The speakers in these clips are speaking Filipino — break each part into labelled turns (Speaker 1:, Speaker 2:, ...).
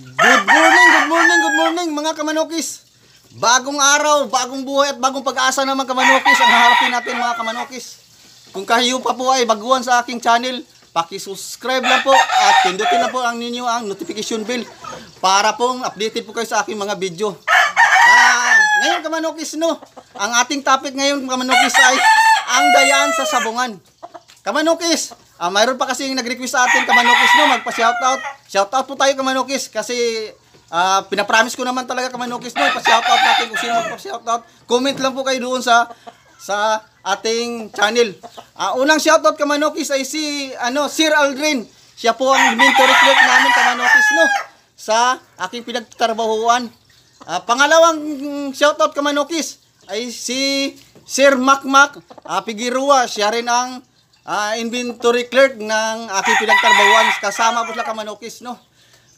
Speaker 1: Good morning, good morning, good morning mga kamanokis. Bagong araw, bagong buhay at bagong pag-asa naman kamanokis ang haharapin natin mga kamanokis. Kung kayo pa po ay baguhan sa aking channel, paki-subscribe lang po at pindutin na po ang ninyo ang notification bell para pong updated po kayo sa aking mga video. Ah, ngayon kamanokis no, ang ating topic ngayon kamanokis ay ang dayaan sa sabungan. Kamanokis, ah, mayroon pa kasi yung nag-request sa atin kamanokis no, magpa-shoutout Shout out po tayo Kamanokis kasi uh, pinapromise ko naman talaga Kamanokis no. Pa-shout out natin kung sino magpa-shout out. Comment lang po kayo doon sa sa ating channel. Uh, unang shout out Kamanokis ay si ano Sir Aldrin. Siya po ang mentor recruit namin Kamanokis no sa aking pinagtatrabahuan. Uh, pangalawang shout out Kamanokis ay si Sir Makmak uh, Pigirua. Siya rin ang uh, inventory clerk ng aking pinagtrabawan kasama po sila kamanukis no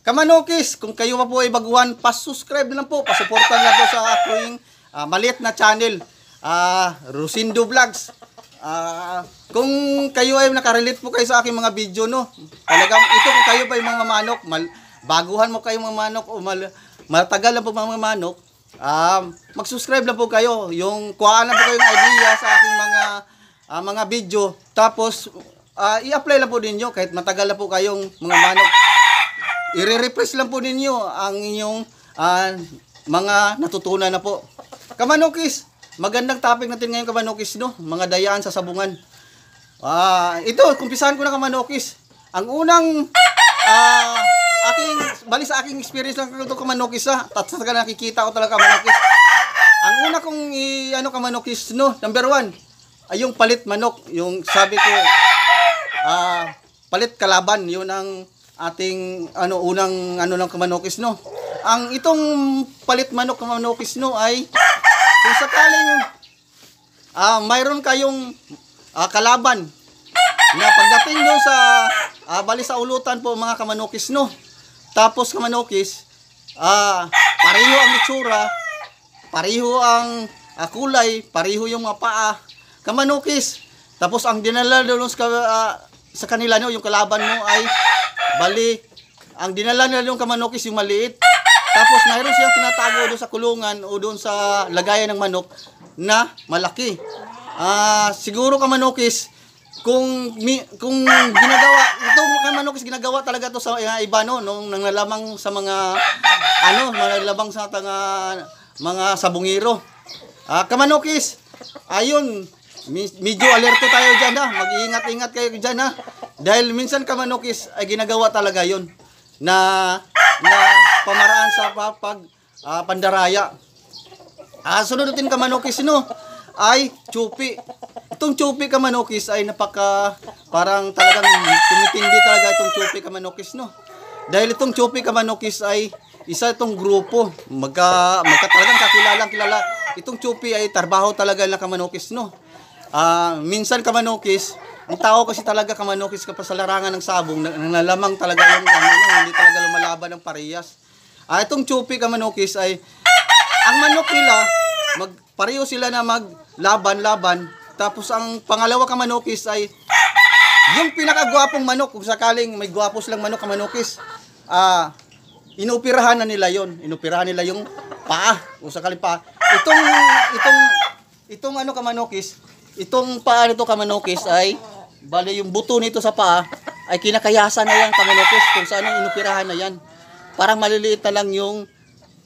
Speaker 1: kamanukis kung kayo pa po ay baguhan pa-subscribe na lang po pasuportan na po sa aking uh, maliit na channel uh, Rosindo Vlogs uh, kung kayo ay nakarelate po kayo sa aking mga video no talagang ito kung kayo pa ay mga manok mal baguhan mo kayo mga manok o mal matagal lang po mga manok um, mag-subscribe lang po kayo yung kuhaan lang po kayong idea sa aking mga uh, mga video. Tapos, uh, i-apply lang po ninyo kahit matagal na po kayong mga manok. I-refresh lang po ninyo ang inyong uh, mga natutunan na po. Kamanokis, magandang topic natin ngayon kamanokis, no? Mga dayaan sa sabungan. Uh, ito, kumpisahan ko na kamanokis. Ang unang uh, aking, bali sa aking experience lang ito kamanokis ha. Tatsa ka nakikita ko talaga kamanokis. Ang una kong i, ano kamanokis, no? Number one, ay, yung palit manok, yung sabi ko, ah, palit kalaban, yun ang ating ano unang ano ng kamanokis no. Ang itong palit manok kamanokis no ay kung sakaling ah, mayroon kayong ah, kalaban na pagdating doon sa ah, bali sa ulutan po mga kamanokis no. Tapos kamanokis ah, pareho ang itsura, pareho ang ah, kulay, pareho yung mga paa, kamanukis. Tapos ang dinala doon sa, uh, sa kanila nyo, yung kalaban mo ay bali. Ang dinala nila yung kamanukis, yung maliit. Tapos mayroon siyang tinatago doon sa kulungan o doon sa lagayan ng manok na malaki. Ah, uh, siguro kamanukis, kung mi, kung ginagawa ito kay Manokis ginagawa talaga to sa uh, iba no nung nanglalamang sa mga ano nanglalamang sa tanga mga sabungiro ah uh, kamanokis ayun Medyo alerto tayo dyan ha. Mag-iingat-ingat kayo dyan ha. Dahil minsan kamanokis ay ginagawa talaga yon na na pamaraan sa pag uh, pandaraya. Ah, sunod natin kamanokis no ay chupi. Itong chupi kamanokis ay napaka parang talagang tumitindi talaga itong chupi kamanokis no. Dahil itong chupi kamanokis ay isa itong grupo magka, magka talagang kakilalang kilala. Itong chupi ay tarbaho talaga ng kamanokis no Uh, minsan kamanukis, ang tao kasi talaga kamanukis kapag sa larangan ng sabong, nalamang talaga yung ano, hindi talaga lumalaban ng parehas. Ah, uh, itong chupi kamanukis ay ang manok nila mag pareho sila na maglaban-laban. Tapos ang pangalawa kamanukis ay yung pinakagwapong manok kung sakaling may gwapo silang manok kamanukis. Ah, uh, inupirahan na nila yon, inupirahan nila yung paa, kung sakaling paa. Itong itong itong ano kamanukis, Itong paa nito kamanokis ay bali yung buto nito sa paa ay kinakayasan na yan kamanokis kung saan ang inupirahan na yan. Parang maliliit na lang yung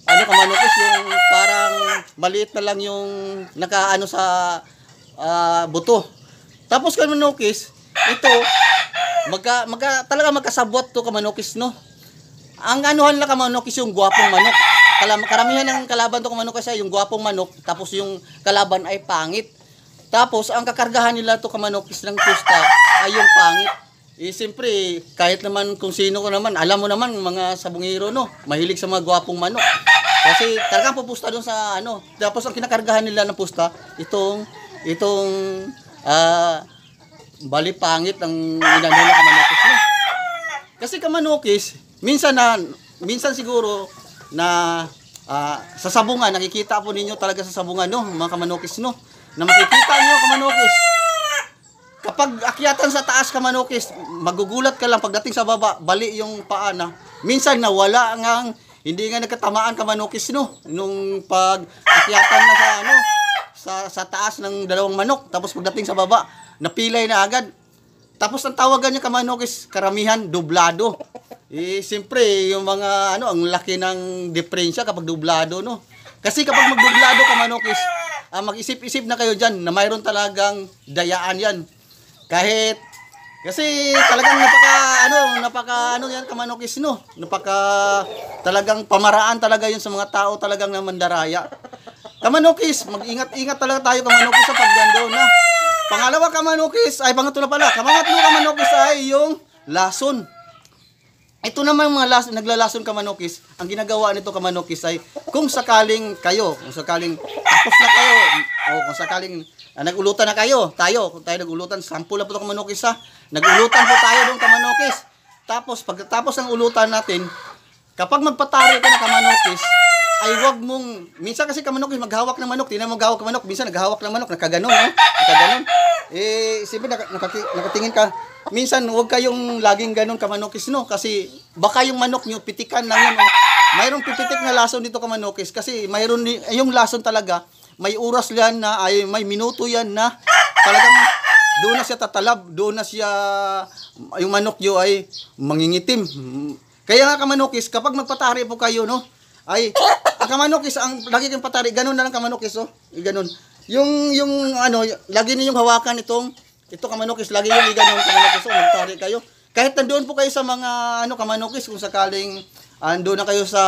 Speaker 1: ano kamanokis yung parang maliit na lang yung nakaano sa uh, buto. Tapos kamanokis ito magka, magka talaga magkasabwat to kamanokis no. Ang anuhan lang kamanokis yung gwapong manok kalam, karamihan ng kalaban to kumano kasi yung gwapong manok tapos yung kalaban ay pangit. Tapos, ang kakargahan nila to kamanokis ng pusta ay yung pangit. Eh, siyempre, kahit naman kung sino ko naman, alam mo naman, mga sabungero, no? Mahilig sa mga gwapong manok. Kasi talagang pupusta doon sa ano. Tapos, ang kinakargahan nila ng pusta, itong, itong, ah, uh, bali pangit ang inanula kamanokis no? Kasi kamanokis, minsan na, minsan siguro, na, uh, sa sabungan, nakikita po ninyo talaga sa sabungan, no? Mga kamanokis, no? na makikita nyo kamanokis. Kapag akyatan sa taas kamanokis, magugulat ka lang pagdating sa baba, bali yung paa na. Minsan nawala nga hindi nga nagkatamaan kamanokis no nung pag akyatan na sa ano sa, sa taas ng dalawang manok tapos pagdating sa baba napilay na agad tapos ang tawagan niya kamanokis karamihan dublado eh siyempre yung mga ano ang laki ng diferensya kapag dublado no kasi kapag magdublado kamanokis uh, mag-isip-isip na kayo dyan na mayroon talagang dayaan yan. Kahit, kasi talagang napaka, ano, napaka, ano yan, kamanokis, no? Napaka, talagang pamaraan talaga yun sa mga tao talagang na mandaraya. Kamanokis, mag-ingat-ingat talaga tayo kamanokis sa pagdandoon, na. Pangalawa kamanokis, ay pangatlo pala, kamangatlo kamanokis ay yung lason. Ito naman mga las, naglalason kamanokis, ang ginagawa nito kamanokis ay kung sakaling kayo, kung sakaling tapos na kayo. O oh, kung sakaling uh, nagulutan na kayo, tayo, kung tayo nagulutan, sampu lang po ng manokis ha. Nagulutan po tayo ng kamanokis. Tapos, pagkatapos ng ulutan natin, kapag magpatari ka ng kamanokis, ay huwag mong, minsan kasi kamanokis, maghawak ng manok, tinan mo gawak ng manok, minsan naghawak ng manok, nakaganon ha, nakaganon. Eh, siyempre, nak- nakatingin ka, minsan huwag kayong laging ganon kamanokis no, kasi baka yung manok nyo, pitikan lang yun, Mayroong pipitik na lason dito kamanokis kasi mayroon yung lason talaga, may oras yan na, ay, may minuto yan na talagang doon na siya tatalab, doon na siya yung manok yo ay mangingitim. Kaya nga kamanokis, kapag magpatari po kayo no, ay ang ah, kamanokis ang lagi kang patari, ganun na lang kamanokis oh. Eh, ganun. Yung yung ano, lagi niyong hawakan itong ito kamanokis, lagi yung ganun kamanokis oh, magtari kayo. Kahit nandoon po kayo sa mga ano kamanokis kung sakaling Ando na kayo sa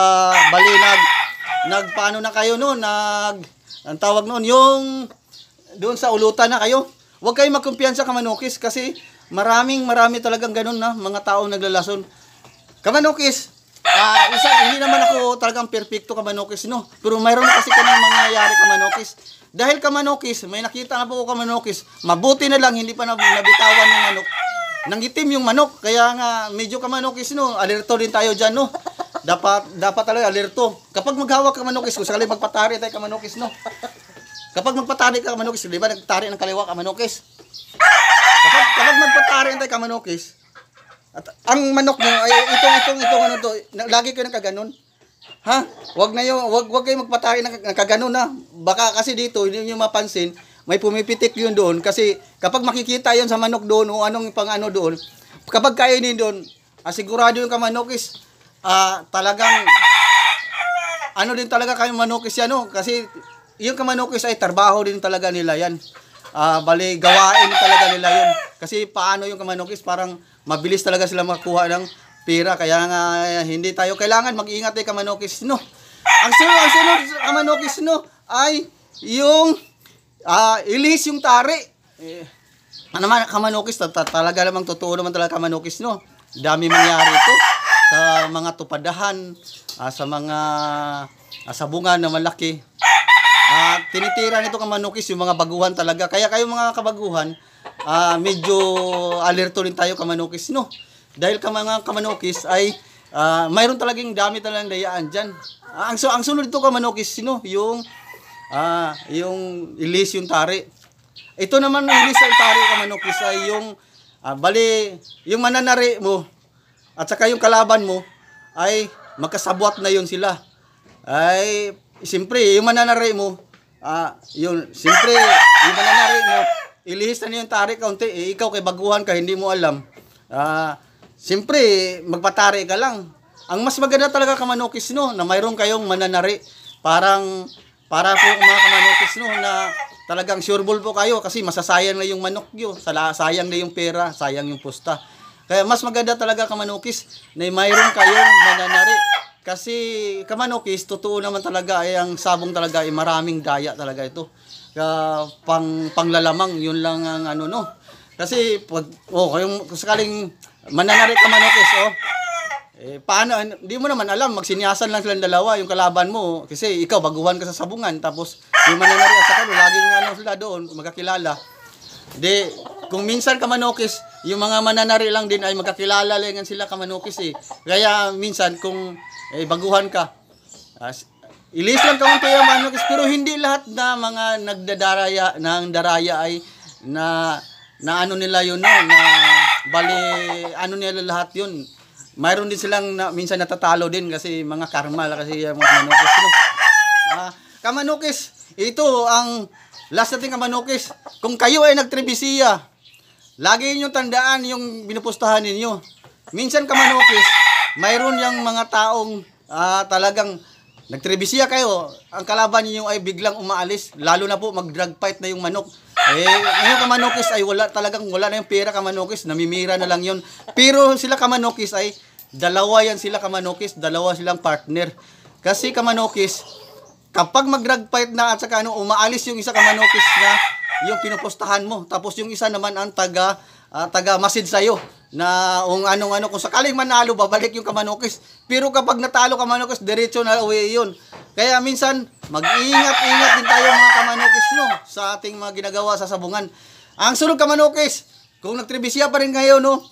Speaker 1: bali nag nagpaano na kayo noon, nag ang tawag noon yung doon sa ulutan na kayo. Huwag kayong magkumpiyansa kamanukis kasi maraming marami talagang ganun na mga tao naglalason. Kamanukis, uh, isa, hindi naman ako talagang perfecto kamanukis, no? Pero mayroon na kasi kaming mangyayari kamanukis. Dahil kamanukis, may nakita na po ko kamanukis, mabuti na lang, hindi pa nabitawan ng manok. itim yung manok, kaya nga medyo kamanukis, no? Alerto rin tayo dyan, no? dapat dapat taloy alerto. Kapag maghawak ka manokis, kung sakali magpatari tayo ka manokis, no? Kapag magpatari ka manokis, di ba nagtari ng kaliwa ka manokis? Kapag, kapag magpatari tayo ka manokis, at ang manok mo ay itong, itong, itong, ano to, lagi kayo nagkaganon. Ha? Wag na yun, wag, wag kayo magpatari ng kaganon na. Baka kasi dito, hindi nyo mapansin, may pumipitik yun doon kasi kapag makikita yon sa manok doon o anong pang ano doon, kapag kainin doon, ah, sigurado yung kamanokis uh, talagang ano din talaga kayo manukis yan, no? Kasi yung kamanukis ay trabaho din talaga nila yan. Uh, ah, bali, gawain talaga nila yun. Kasi paano yung kamanukis, parang mabilis talaga sila makuha ng pera. Kaya nga, eh, hindi tayo kailangan mag-ingat eh kamanukis, no? Ang sunod, ang sunod kamanukis, no? Ay, yung uh, ilis yung tari. Eh, ano man, kamanukis, talaga namang totoo naman talaga kamanukis, no? Dami mangyari ito sa mga tupadahan, uh, sa mga uh, ah, sabungan na malaki. At uh, tinitira nito kamanukis yung mga baguhan talaga. Kaya kayo mga kabaguhan, uh, medyo alerto rin tayo kamanukis, no? Dahil ka mga kamanukis ay uh, mayroon talagang dami talagang dayaan dyan. Uh, ang, so, ang sunod dito kamanukis, no? Yung, uh, yung ilis yung tari. Ito naman ang ilis yung tari kamanukis ay yung, uh, bali, yung mananari mo, at saka yung kalaban mo ay magkasabwat na yon sila. Ay, siyempre, yung mananari mo, ah, yun, siyempre, yung mananari mo, ilihis na niyo yung tari kaunti, eh, ikaw kay baguhan ka, hindi mo alam. Ah, siyempre, magpatari ka lang. Ang mas maganda talaga kamanokis no, na mayroon kayong mananari. Parang, para po mga kamanokis no, na talagang sure po kayo kasi masasayang na yung manok nyo, sayang na yung pera, sayang yung pusta. Kaya mas maganda talaga kamanukis na mayroon kayong mananari. Kasi kamanukis, totoo naman talaga ay eh, ang sabong talaga ay eh, maraming daya talaga ito. Kaya pang, panglalamang, yun lang ang ano no. Kasi pag, oh, kayong sakaling mananari kamanukis, oh, eh, paano, hindi mo naman alam, magsinyasan lang silang dalawa, yung kalaban mo, kasi ikaw, baguhan ka sa sabungan, tapos yung mananari at saka, laging ano sila doon, magkakilala. Hindi, kung minsan ka manokis, yung mga mananari lang din ay magkakilala lang sila kamanukis eh. Kaya minsan kung eh, baguhan ka, uh, ilis lang kaunti yung manukis pero hindi lahat na mga nagdadaraya ng daraya ay na na ano nila yun no, na bali ano nila lahat yun. Mayroon din silang na, minsan natatalo din kasi mga karma kasi yung mga manukis. No? Ah, kamanukis, ito ang last nating kamanukis. Kung kayo ay nagtribisiya, Lagi ninyong tandaan yung binupustahan ninyo. Minsan ka manokis, mayroon yung mga taong uh, talagang nagtrebisiya kayo. Ang kalaban ninyo ay biglang umaalis, lalo na po mag-drug fight na yung manok. Eh, ngayon kamanokis ay wala talagang wala na yung pera kamanokis, namimira na lang yon. Pero sila kamanokis ay dalawa yan sila kamanokis, dalawa silang partner. Kasi kamanokis, kapag mag-drug fight na at saka ano, umaalis yung isa kamanokis na yung pinupostahan mo. Tapos yung isa naman ang taga uh, taga masid sa iyo na kung anong ano kung sakaling manalo babalik yung kamanokis. Pero kapag natalo kamanokis, diretso na uwi yun. Kaya minsan mag iingat ingat din tayo mga kamanokis no sa ating mga ginagawa sa sabungan. Ang sunod kamanokis, kung nagtribisya pa rin kayo no,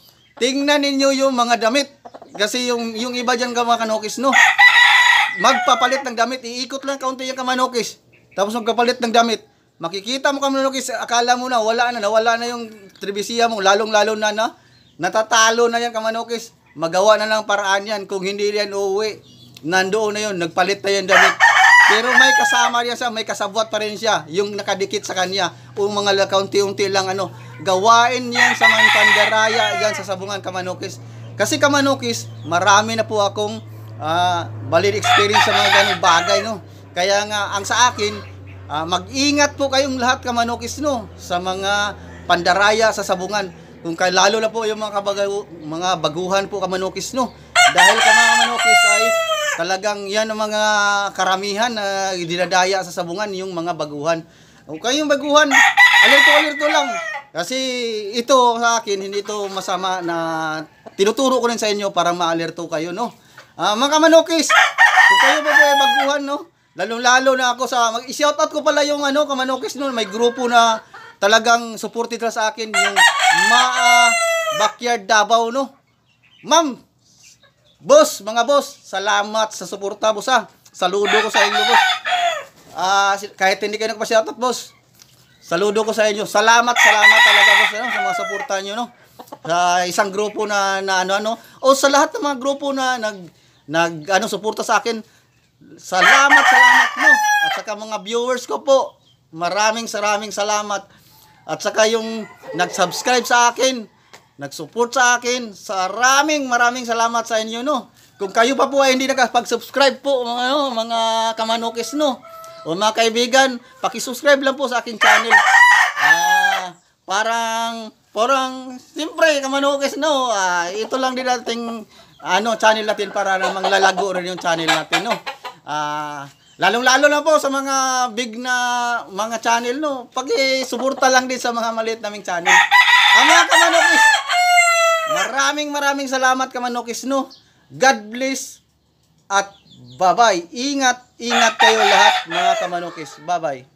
Speaker 1: tingnan ninyo yung mga damit kasi yung yung iba diyan mga kamanokis no. Magpapalit ng damit, iikot lang kaunti yung kamanokis. Tapos magkapalit ng damit Makikita mo kami Lokis, akala mo na wala na, nawala na yung Trebisiya mo, lalong-lalo na na natatalo na yan kamanokis. Magawa na lang paraan yan kung hindi yan uuwi. Nandoon na yun, nagpalit na yan damit. Pero may kasama niya siya, may kasabwat pa rin siya, yung nakadikit sa kanya. O mga kaunti-unti lang ano, gawain niyan sa mga yan sa sabungan Kamanukis. Kasi Kamanukis, marami na po akong uh, valid experience sa mga ganung bagay no. Kaya nga ang sa akin, Uh, mag-ingat po kayong lahat kamanokis no sa mga pandaraya sa sabungan. Kung kay lalo na po yung mga kabagu- mga baguhan po kamanokis no. Dahil ka mga manokis ay talagang yan ang mga karamihan na uh, dinadaya sa sabungan yung mga baguhan. Kung kayong baguhan, alerto-alerto lang. Kasi ito sa akin, hindi ito masama na tinuturo ko rin sa inyo para maalerto kayo, no? Uh, mga kamanokis, kung kayo ba baguhan, no? Lalo-lalo na ako sa mag-shoutout ko pala yung ano Kamanokes noon, may grupo na talagang supported sa akin yung Maa Backyard Davao no. Ma'am, boss, mga boss, salamat sa suporta boss ah. Saludo ko sa inyo boss. Ah, uh, kahit hindi kayo nagpa-shoutout boss. Saludo ko sa inyo. Salamat, salamat talaga boss ano, sa mga suporta niyo no. Sa isang grupo na, na ano ano o sa lahat ng mga grupo na nag nag ano suporta sa akin Salamat, salamat mo. At saka mga viewers ko po, maraming saraming salamat. At saka yung nag-subscribe sa akin, nag-support sa akin, saraming maraming salamat sa inyo, no? Kung kayo pa po ay hindi nakapag-subscribe po, mga, ano, mga kamanokis, no? O mga kaibigan, paki-subscribe lang po sa akin channel. Ah, parang parang siyempre kamanukis no ah, ito lang din nating ano channel natin para namang lalago rin yung channel natin no Ah, Lalong-lalo na po sa mga big na mga channel, no? Pag-suporta lang din sa mga maliit naming channel. Ang ah, mga kamanukis. maraming maraming salamat kamanukis no? God bless at bye-bye. Ingat, ingat kayo lahat mga kamanukis. Bye-bye.